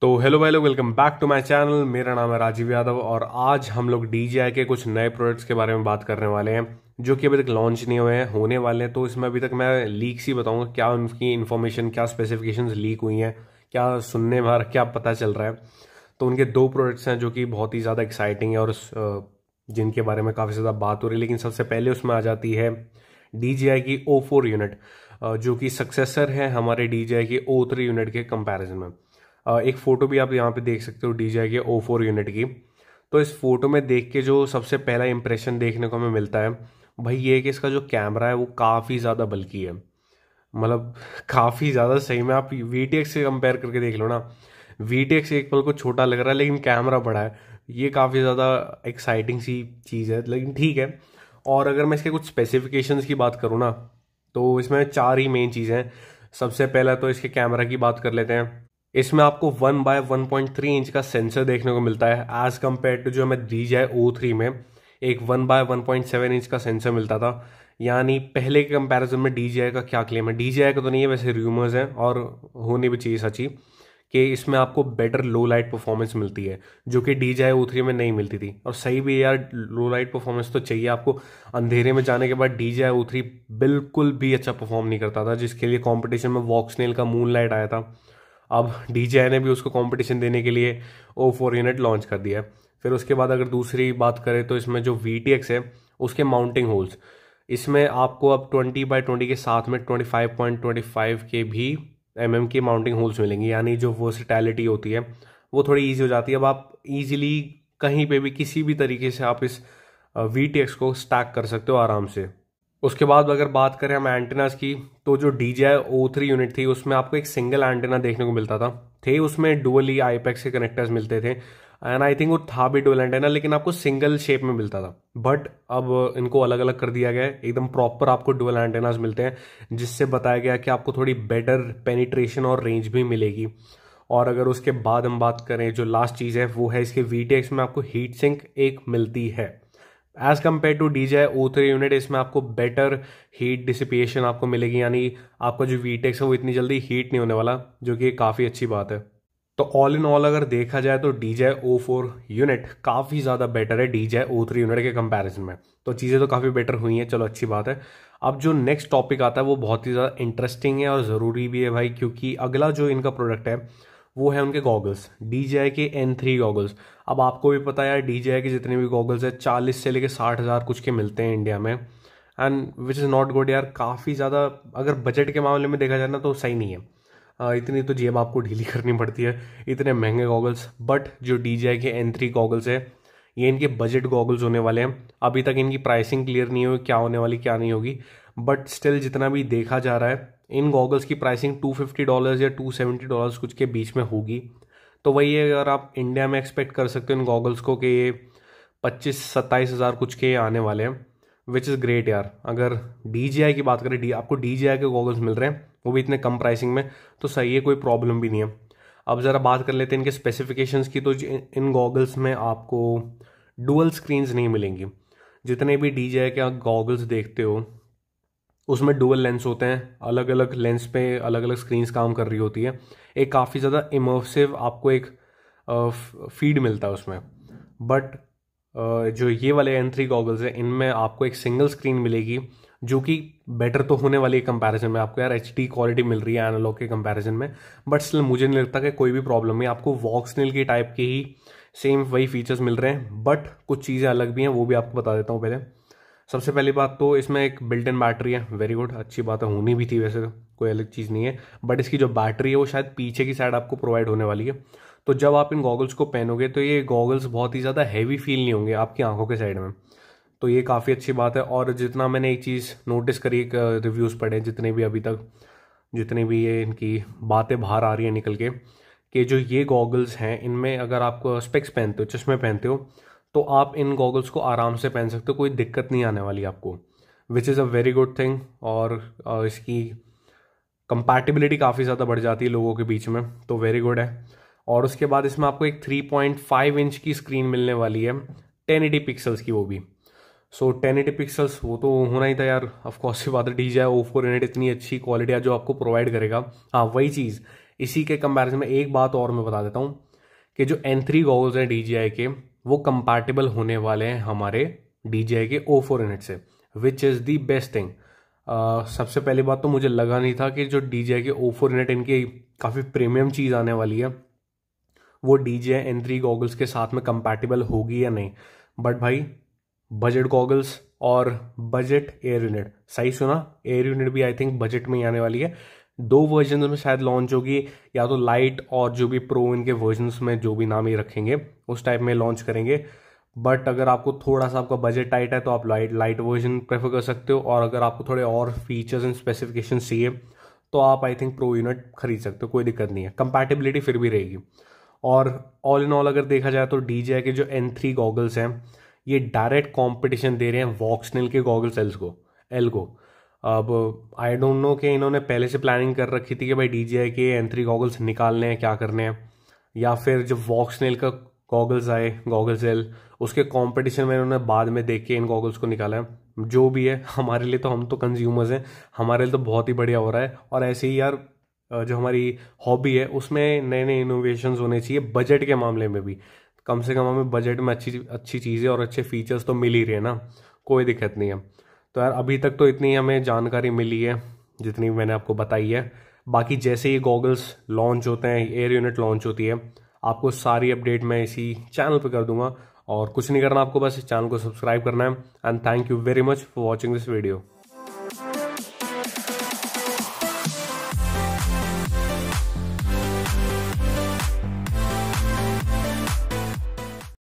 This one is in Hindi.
तो हेलो भाई लोग welcome back to my channel मेरा नाम है राजीव यादव और आज हम लोग डी के कुछ नए प्रोडक्ट्स के बारे में बात करने वाले हैं जो कि अभी तक लॉन्च नहीं हुए हैं होने वाले हैं तो इसमें अभी तक मैं लीक्स ही बताऊंगा क्या उनकी इन्फॉर्मेशन क्या स्पेसिफिकेशन लीक हुई हैं क्या सुनने में क्या पता चल रहा है तो उनके दो प्रोडक्ट्स हैं जो कि बहुत ही ज़्यादा एक्साइटिंग है और जिनके बारे में काफ़ी ज़्यादा बात हो रही है लेकिन सबसे पहले उसमें आ जाती है डी की ओ यूनिट जो कि सक्सेसर है हमारे डी की ओ यूनिट के कंपेरिजन में एक फ़ोटो भी आप यहाँ पे देख सकते हो डी के ओ फोर यूनिट की तो इस फोटो में देख के जो सबसे पहला इम्प्रेशन देखने को हमें मिलता है भाई ये कि इसका जो कैमरा है वो काफ़ी ज़्यादा बल्कि है मतलब काफ़ी ज़्यादा सही में आप वी टी एक्स से कंपेयर करके देख लो ना वी एक पल को छोटा लग रहा है लेकिन कैमरा बड़ा है ये काफ़ी ज़्यादा एक्साइटिंग सी चीज़ है लेकिन ठीक है और अगर मैं इसके कुछ स्पेसिफिकेशंस की बात करूँ ना तो इसमें चार ही मेन चीज़ें हैं सबसे पहला तो इसके कैमरा की बात कर लेते हैं इसमें आपको one by one point three inch का सेंसर देखने को मिलता है एज कम्पेयर टू जो हमें दी जाए ओ थ्री में एक one by one point seven inch का सेंसर मिलता था यानी पहले के कंपैरिजन में डी का क्या क्लेम है डी का तो नहीं है वैसे र्यूमर्स हैं और होनी भी चाहिए सची कि इसमें आपको बेटर लो लाइट परफॉर्मेंस मिलती है जो कि डी जे थ्री में नहीं मिलती थी और सही भी यार लो लाइट परफॉर्मेंस तो चाहिए आपको अंधेरे में जाने के बाद डी जे थ्री बिल्कुल भी अच्छा परफॉर्म नहीं करता था जिसके लिए कॉम्पिटिशन में वॉक्सनेल का मून लाइट आया था अब डी ने भी उसको कॉम्पिटिशन देने के लिए ओ फोर यूनिट लॉन्च कर दिया है फिर उसके बाद अगर दूसरी बात करें तो इसमें जो वी है उसके माउंटिंग होल्स इसमें आपको अब 20 बाई 20 के साथ में 25.25 के भी एम एम के माउंटिंग होल्स मिलेंगे यानी जो वर्सिटैलिटी होती है वो थोड़ी ईजी हो जाती है अब आप ईजिली कहीं पे भी किसी भी तरीके से आप इस वी को स्टैक कर सकते हो आराम से उसके बाद अगर बात करें हम एंटेनास की तो जो D J O three unit थी उसमें आपको एक सिंगल एंटेना देखने को मिलता था थे उसमें डुअली आईपैक्स के कनेक्टर्स मिलते थे एंड आई थिंक वो था भी डुअल एंटेना लेकिन आपको सिंगल शेप में मिलता था बट अब इनको अलग अलग कर दिया गया है एकदम प्रॉपर आपको डुअल एंटेनाज मिलते हैं जिससे बताया गया कि आपको थोड़ी बेटर पेनिट्रेशन और रेंज भी मिलेगी और अगर उसके बाद हम बात करें जो लास्ट चीज़ है वो है इसके वी में आपको हीट सिंक एक मिलती है as compare to D J O three unit इसमें आपको बेटर हीट डिसिपिएशन आपको मिलेगी यानी आपका जो वी टेक्स है वो इतनी जल्दी हीट नहीं होने वाला जो कि काफ़ी अच्छी बात है तो ऑल इन ऑल अगर देखा जाए तो D J O four unit काफ़ी ज़्यादा बेटर है D J O three unit के कंपेरिजन में तो चीज़ें तो काफ़ी बेटर हुई हैं चलो अच्छी बात है अब जो नेक्स्ट टॉपिक आता है वो बहुत ही ज़्यादा इंटरेस्टिंग है और ज़रूरी भी है भाई क्योंकि अगला जो इनका प्रोडक्ट है वो है उनके goggles D K N three goggles अब आपको भी पता है डी के जितने भी गॉगल्स हैं चालीस से लेकर साठ हज़ार कुछ के मिलते हैं इंडिया में and which is not good यार काफ़ी ज़्यादा अगर बजट के मामले में देखा जाए ना तो सही नहीं है इतनी तो जेब आपको ढीली करनी पड़ती है इतने महंगे गॉगल्स बट जो D K N three goggles है ये इनके बजट गॉगल्स होने वाले हैं अभी तक इनकी प्राइसिंग क्लियर नहीं हुई क्या होने वाली क्या नहीं होगी बट स्टिल जितना भी देखा जा रहा है इन गॉगल्स की प्राइसिंग टू फिफ्टी डॉलर्स या टू सेवेंटी डॉलर्स कुछ के बीच में होगी तो वही है अगर आप इंडिया में एक्सपेक्ट कर सकते हो इन गॉगल्स को कि ये पच्चीस सत्ताईस हज़ार कुछ के आने वाले हैं विच इज़ ग्रेट यार अगर डी जी आई की बात करें डी आपको डी जी आई के गॉगल्स मिल रहे हैं वो भी इतने कम प्राइसिंग में तो सही है कोई प्रॉब्लम भी नहीं है अब ज़रा बात कर लेते हैं इनके स्पेसिफिकेशंस की तो इन गॉगल्स में आपको डुअल स्क्रीन्स नहीं मिलेंगी जितने भी डी जी आई के आप गॉगल्स देखते हो उसमें डुअल लेंस होते हैं अलग अलग लेंस पे अलग अलग स्क्रीन्स काम कर रही होती है एक काफ़ी ज़्यादा इमर्सिव आपको एक फीड मिलता है उसमें बट जो ये वाले एन थ्री गॉगल्स हैं इनमें आपको एक सिंगल स्क्रीन मिलेगी जो कि बेटर तो होने वाली है कंपैरिजन में आपको यार एच क्वालिटी मिल रही है एनालॉग के कंपैरिजन में बट स्टिल मुझे नहीं लगता कि कोई भी प्रॉब्लम नहीं आपको वॉक्सनेल की टाइप के ही सेम वही फीचर्स मिल रहे हैं बट कुछ चीज़ें अलग भी हैं वो भी आपको बता देता हूँ पहले सबसे पहली बात तो इसमें एक बिल्ट इन बैटरी है वेरी गुड अच्छी बात है होनी भी थी वैसे तो कोई अलग चीज़ नहीं है बट इसकी जो बैटरी है वो शायद पीछे की साइड आपको प्रोवाइड होने वाली है तो जब आप इन गॉगल्स को पहनोगे तो ये गॉगल्स बहुत ही ज़्यादा हैवी फील नहीं होंगे आपकी आंखों के साइड में तो ये काफ़ी अच्छी बात है और जितना मैंने एक चीज़ नोटिस करी एक रिव्यूज़ पढ़े जितने भी अभी तक जितने भी ये इनकी बातें बाहर आ रही हैं निकल के कि जो ये गॉगल्स हैं इनमें अगर आप स्पेक्स पहनते हो चश्मे पहनते हो तो आप इन गॉगल्स को आराम से पहन सकते हो कोई दिक्कत नहीं आने वाली आपको which is a very good thing और इसकी कंपैटिबिलिटी काफ़ी ज़्यादा बढ़ जाती है लोगों के बीच में तो वेरी गुड है और उसके बाद इसमें आपको एक 3.5 इंच की स्क्रीन मिलने वाली है 1080 पिक्सल्स की वो भी सो so, 1080 पिक्सल्स वो तो होना ही था यार ऑफकोर्स ये बात डी जाए ओ फोर इतनी अच्छी क्वालिटी है जो आपको प्रोवाइड करेगा हाँ वही चीज़ इसी के कंपेरिजन में एक बात और मैं बता देता हूँ कि जो एन थ्री गॉगल्स हैं डी के वो कंपैटिबल होने वाले हैं हमारे डी के ओ फोर यूनिट से which is the best thing सबसे पहली बात तो मुझे लगा नहीं था कि जो डी के ओ फोर यूनिट इनकी काफ़ी प्रीमियम चीज़ आने वाली है वो D J N three goggles के साथ में कंपैटिबल होगी या नहीं बट भाई बजट गॉगल्स और बजट एयर यूनिट सही सुना एयर यूनिट भी आई थिंक बजट में ही आने वाली है दो वर्जन में शायद लॉन्च होगी या तो लाइट और जो भी प्रो इनके वर्जन में जो भी नाम ये रखेंगे उस टाइप में लॉन्च करेंगे बट अगर आपको थोड़ा सा आपका बजट टाइट है तो आप लाइट लाइट वर्जन प्रेफर कर सकते हो और अगर आपको थोड़े और फीचर्स एंड स्पेसिफिकेशन चाहिए तो आप आई थिंक प्रो यूनिट खरीद सकते हो कोई दिक्कत नहीं है कंपैटिबिलिटी फिर भी रहेगी और ऑल इन ऑल अगर देखा जाए तो डी के जो एन थ्री गॉगल्स हैं ये डायरेक्ट कॉम्पिटिशन दे रहे हैं वॉक्सनल के गॉगल्स एल्स को एल को अब आई डोंट नो कि इन्होंने पहले से प्लानिंग कर रखी थी कि भाई D K N three goggles निकालने हैं क्या करने हैं या फिर जब नेल का गॉगल्स आए गॉगल्स एल उसके कंपटीशन में इन्होंने बाद में देख के इन गॉगल्स को निकाला है जो भी है हमारे लिए तो हम तो कंज्यूमर्स हैं हमारे लिए तो बहुत ही बढ़िया हो रहा है और ऐसे ही यार जो हमारी हॉबी है उसमें नए नए इनोवेशन होने चाहिए बजट के मामले में भी कम से कम हमें बजट में अच्छी अच्छी चीज़ें और अच्छे फीचर्स तो मिल ही रहे ना कोई दिक्कत नहीं है तो यार अभी तक तो इतनी हमें जानकारी मिली है जितनी मैंने आपको बताई है बाकी जैसे ही गॉगल्स लॉन्च होते हैं एयर यूनिट लॉन्च होती है आपको सारी अपडेट मैं इसी चैनल पे कर दूंगा और कुछ नहीं करना आपको बस इस चैनल को सब्सक्राइब करना है and thank you very much for watching this video